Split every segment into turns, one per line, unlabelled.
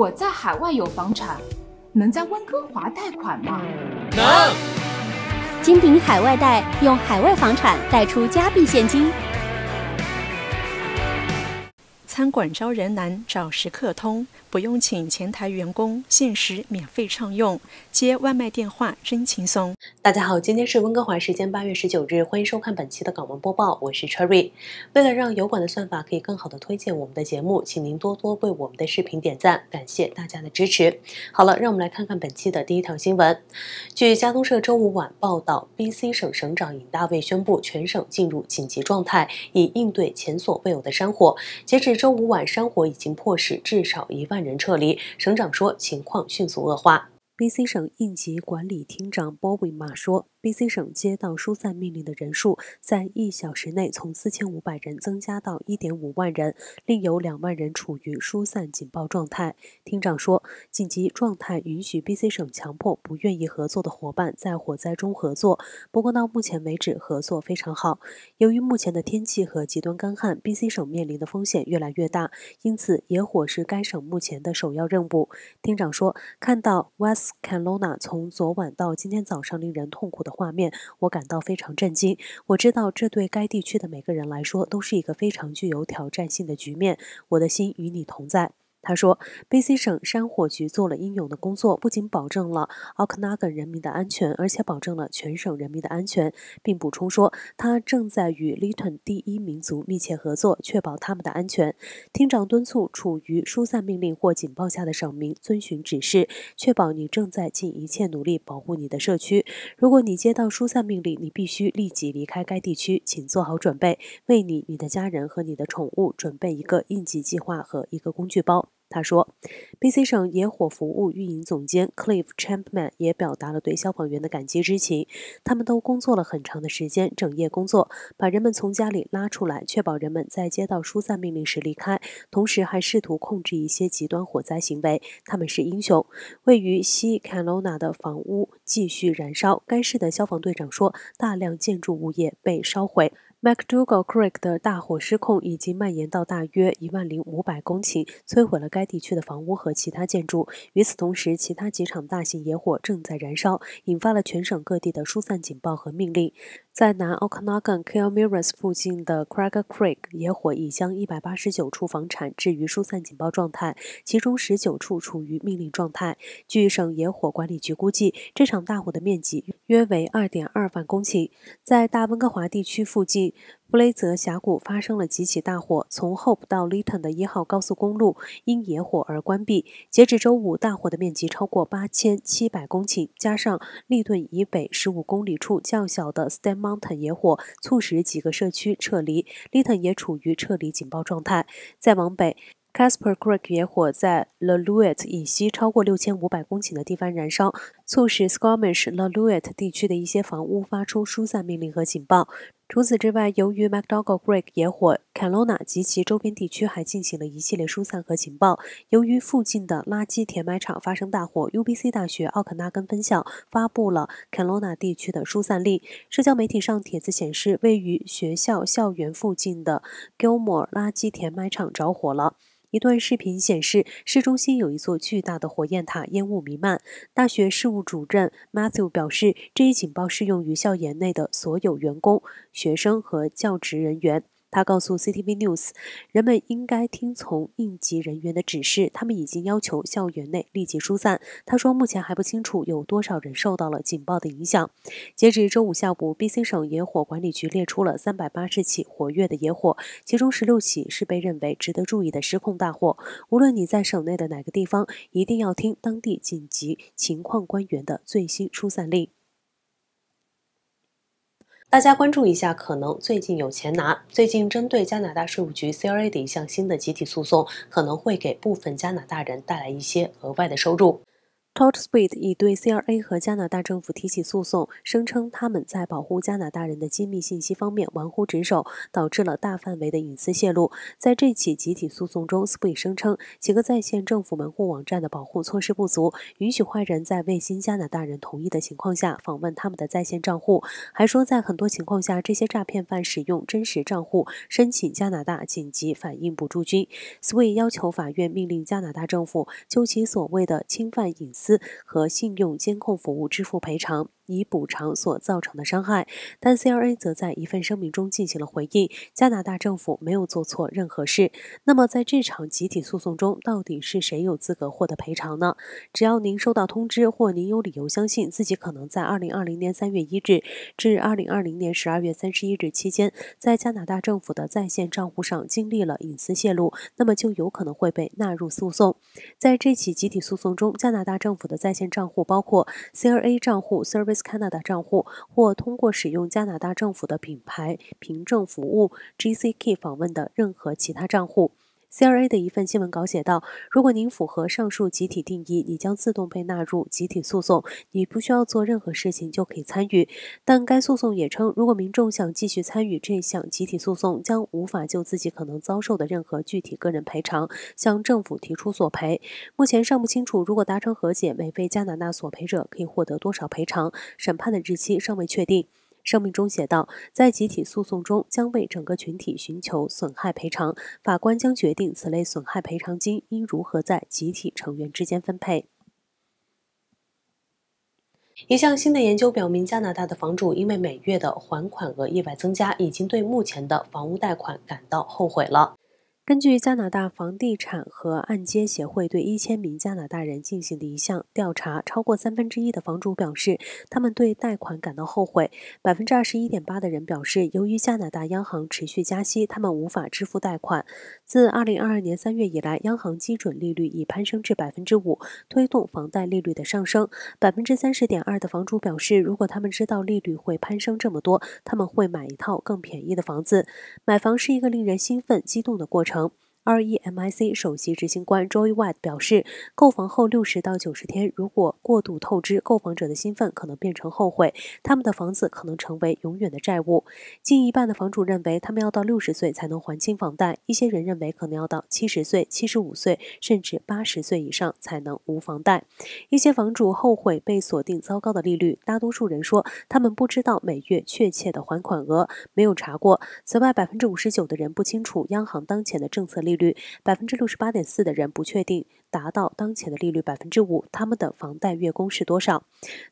我在海外有房产，能在温哥华贷款吗？能，金鼎海外贷用海外房产贷出加币现金。餐馆招人难，找食客通，不用请前台员工，限时免费畅用，接外卖电话真轻松。大家好，今天是温哥华时间八月十九日，欢迎收看本期的港闻播报，我是 Cherry。为了让油管的算法可以更好的推荐我们的节目，请您多多为我们的视频点赞，感谢大家的支持。好了，让我们来看看本期的第一条新闻。据加通社周五晚报道，BC 省省长尹大卫宣布全省进入紧急状态，以应对前所未有的山火。截至周周五晚，山火已经迫使至少一万人撤离。省长说，情况迅速恶化。BC 省应急管理厅长鲍威马说。BC 省接到疏散命令的人数在一小时内从四千五百人增加到一点五万人，另有两万人处于疏散警报状态。厅长说，紧急状态允许 BC 省强迫不愿意合作的伙伴在火灾中合作。不过到目前为止，合作非常好。由于目前的天气和极端干旱，BC 省面临的风险越来越大，因此野火是该省目前的首要任务。厅长说，看到 West k a l o n a 从昨晚到今天早上令人痛苦的。画面，我感到非常震惊。我知道这对该地区的每个人来说都是一个非常具有挑战性的局面。我的心与你同在。他说，BC 省山火局做了英勇的工作，不仅保证了 Okanagan 人民的安全，而且保证了全省人民的安全。并补充说，他正在与 l i t o n 第一民族密切合作，确保他们的安全。厅长敦促处于疏散命令或警报下的省民遵循指示，确保你正在尽一切努力保护你的社区。如果你接到疏散命令，你必须立即离开该地区，请做好准备，为你、你的家人和你的宠物准备一个应急计划和一个工具包。他说，BC 省野火服务运营总监 c l i f f Chapman 也表达了对消防员的感激之情。他们都工作了很长的时间，整夜工作，把人们从家里拉出来，确保人们在接到疏散命令时离开，同时还试图控制一些极端火灾行为。他们是英雄。位于西 c a 纳 a 的房屋继续燃烧。该市的消防队长说，大量建筑物业被烧毁。MacDougall Creek 的大火失控，已经蔓延到大约一万零五百公顷，摧毁了该地区的房屋和其他建筑。与此同时，其他几场大型野火正在燃烧，引发了全省各地的疏散警报和命令。在南 Okanagan k i l m i r s 附近的 Craig Creek 野火已将一百八十九处房产置于疏散警报状态，其中十九处处于命令状态。据省野火管理局估计，这场大火的面积约为二点二万公顷，在大温哥华地区附近。布雷泽峡谷发生了几起大火，从 Hope 到 Linton 的一号高速公路因野火而关闭。截至周五，大火的面积超过八千七百公顷，加上利顿以北十五公里处较小的 Stan Mountain 野火，促使几个社区撤离。Linton 也处于撤离警报状态。再往北，Casper Creek 野火在 Laluet 以西超过六千五百公顷的地方燃烧，促使 s c a m i s h Laluet 地区的一些房屋发出疏散命令和警报。除此之外，由于 MacDougall Creek、野火、Kelowna 及其周边地区还进行了一系列疏散和警报。由于附近的垃圾填埋场发生大火，UBC 大学奥肯纳根分校发布了 Kelowna 地区的疏散令。社交媒体上帖子显示，位于学校校园附近的 Gilmore 垃圾填埋场着火了。一段视频显示，市中心有一座巨大的火焰塔，烟雾弥漫。大学事务主任 Matthew 表示，这一警报适用于校园内的所有员工、学生和教职人员。他告诉 c t v News，人们应该听从应急人员的指示，他们已经要求校园内立即疏散。他说，目前还不清楚有多少人受到了警报的影响。截至周五下午，BC 省野火管理局列出了380起活跃的野火，其中16起是被认为值得注意的失控大火。无论你在省内的哪个地方，一定要听当地紧急情况官员的最新疏散令。大家关注一下，可能最近有钱拿。最近针对加拿大税务局 CRA 的一项新的集体诉讼，可能会给部分加拿大人带来一些额外的收入。ToteSpeed 已对 CRA 和加拿大政府提起诉讼，声称他们在保护加拿大人的机密信息方面玩忽职守，导致了大范围的隐私泄露。在这起集体诉讼中 s p e e 声称几个在线政府门户网站的保护措施不足，允许坏人在未经加拿大人同意的情况下访问他们的在线账户。还说，在很多情况下，这些诈骗犯使用真实账户申请加拿大紧急反应补助金。s p e e 要求法院命令加拿大政府就其所谓的侵犯隐私。司和信用监控服务支付赔偿。以补偿所造成的伤害，但 CRA 则在一份声明中进行了回应：加拿大政府没有做错任何事。那么，在这场集体诉讼中，到底是谁有资格获得赔偿呢？只要您收到通知，或您有理由相信自己可能在2020年3月1日至2020年12月31日期间，在加拿大政府的在线账户上经历了隐私泄露，那么就有可能会被纳入诉讼。在这起集体诉讼中，加拿大政府的在线账户包括 CRA 账户、Service。Canada 账户，或通过使用加拿大政府的品牌凭证服务 （GCK） 访问的任何其他账户。CRA 的一份新闻稿写道：“如果您符合上述集体定义，你将自动被纳入集体诉讼，你不需要做任何事情就可以参与。但该诉讼也称，如果民众想继续参与这项集体诉讼，将无法就自己可能遭受的任何具体个人赔偿向政府提出索赔。目前尚不清楚，如果达成和解，每位加拿大索赔者可以获得多少赔偿。审判的日期尚未确定。”声明中写道，在集体诉讼中将为整个群体寻求损害赔偿，法官将决定此类损害赔偿金应如何在集体成员之间分配。一项新的研究表明，加拿大的房主因为每月的还款额意外增加，已经对目前的房屋贷款感到后悔了。根据加拿大房地产和按揭协会对一千名加拿大人进行的一项调查，超过三分之一的房主表示，他们对贷款感到后悔。百分之二十一点八的人表示，由于加拿大央行持续加息，他们无法支付贷款。自二零二二年三月以来，央行基准利率已攀升至百分之五，推动房贷利率的上升。百分之三十点二的房主表示，如果他们知道利率会攀升这么多，他们会买一套更便宜的房子。买房是一个令人兴奋、激动的过程。hope R E M I C 首席执行官 j o y White 表示，购房后六十到九十天，如果过度透支，购房者的兴奋可能变成后悔，他们的房子可能成为永远的债务。近一半的房主认为，他们要到六十岁才能还清房贷，一些人认为可能要到七十岁、七十五岁甚至八十岁以上才能无房贷。一些房主后悔被锁定糟糕的利率，大多数人说他们不知道每月确切的还款额，没有查过。此外，百分之五十九的人不清楚央行当前的政策利率。率百分之六十八点四的人不确定达到当前的利率百分之五，他们的房贷月供是多少？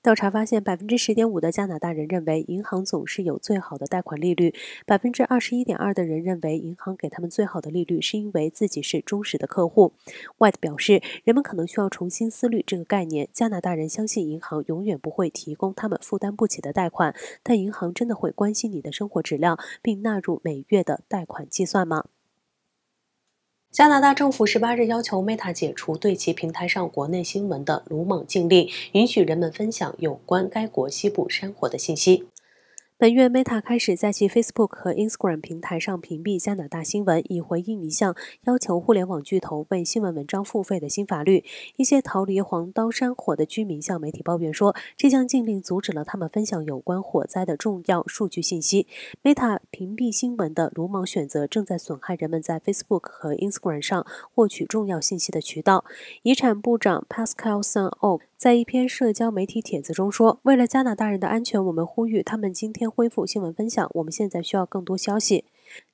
调查发现，百分之十点五的加拿大人认为银行总是有最好的贷款利率，百分之二十一点二的人认为银行给他们最好的利率是因为自己是忠实的客户。White 表示，人们可能需要重新思虑这个概念。加拿大人相信银行永远不会提供他们负担不起的贷款，但银行真的会关心你的生活质量，并纳入每月的贷款计算吗？加拿大政府十八日要求 Meta 解除对其平台上国内新闻的鲁莽禁令，允许人们分享有关该国西部山火的信息。本月，Meta 开始在其 Facebook 和 Instagram 平台上屏蔽加拿大新闻，以回应一项要求互联网巨头为新闻文章付费的新法律。一些逃离黄刀山火的居民向媒体抱怨说，这项禁令阻止了他们分享有关火灾的重要数据信息。Meta 屏蔽新闻的鲁莽选择正在损害人们在 Facebook 和 Instagram 上获取重要信息的渠道。遗产部长 Pascal s o n o 在一篇社交媒体帖子中说：“为了加拿大人的安全，我们呼吁他们今天恢复新闻分享。我们现在需要更多消息。”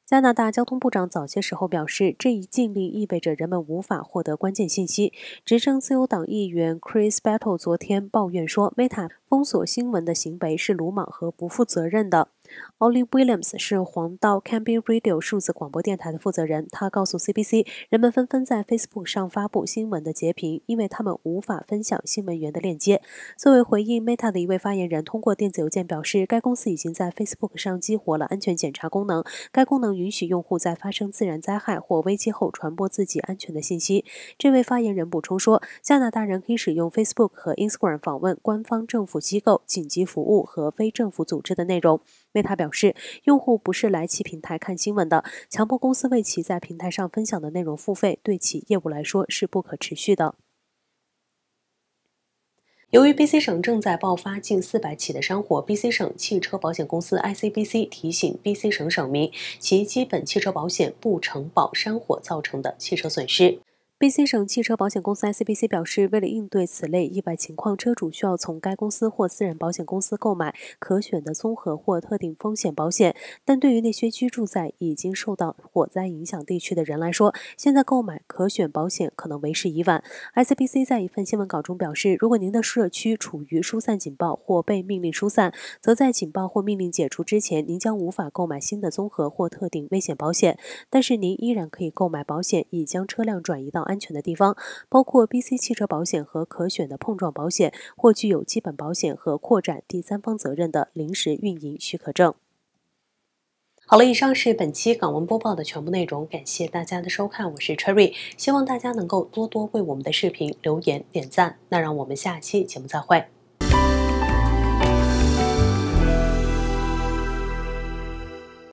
加拿大交通部长早些时候表示，这一禁令意味着人们无法获得关键信息。执政自由党议员 Chris Battle 昨天抱怨说，Meta 封锁新闻的行为是鲁莽和不负责任的。o l l e Williams 是黄道 c a m b y Radio 数字广播电台的负责人。他告诉 CBC，人们纷纷在 Facebook 上发布新闻的截屏，因为他们无法分享新闻源的链接。作为回应，Meta 的一位发言人通过电子邮件表示，该公司已经在 Facebook 上激活了安全检查功能。该功能允许用户在发生自然灾害或危机后传播自己安全的信息。这位发言人补充说，加拿大人可以使用 Facebook 和 Instagram 访问官方政府机构、紧急服务和非政府组织的内容。他表示，用户不是来其平台看新闻的，强迫公司为其在平台上分享的内容付费，对其业务来说是不可持续的。由于 BC 省正在爆发近四百起的山火，BC 省汽车保险公司 ICBC 提醒 BC 省省民，其基本汽车保险不承保山火造成的汽车损失。BC 省汽车保险公司 i c b c 表示，为了应对此类意外情况，车主需要从该公司或私人保险公司购买可选的综合或特定风险保险。但对于那些居住在已经受到火灾影响地区的人来说，现在购买可选保险可能为时已晚。i c b c 在一份新闻稿中表示，如果您的社区处于疏散警报或被命令疏散，则在警报或命令解除之前，您将无法购买新的综合或特定危险保险。但是您依然可以购买保险，以将车辆转移到安。安全的地方，包括 B C 汽车保险和可选的碰撞保险，或具有基本保险和扩展第三方责任的临时运营许可证。好了，以上是本期港闻播报的全部内容，感谢大家的收看，我是 Cherry，希望大家能够多多为我们的视频留言、点赞。那让我们下期节目再会。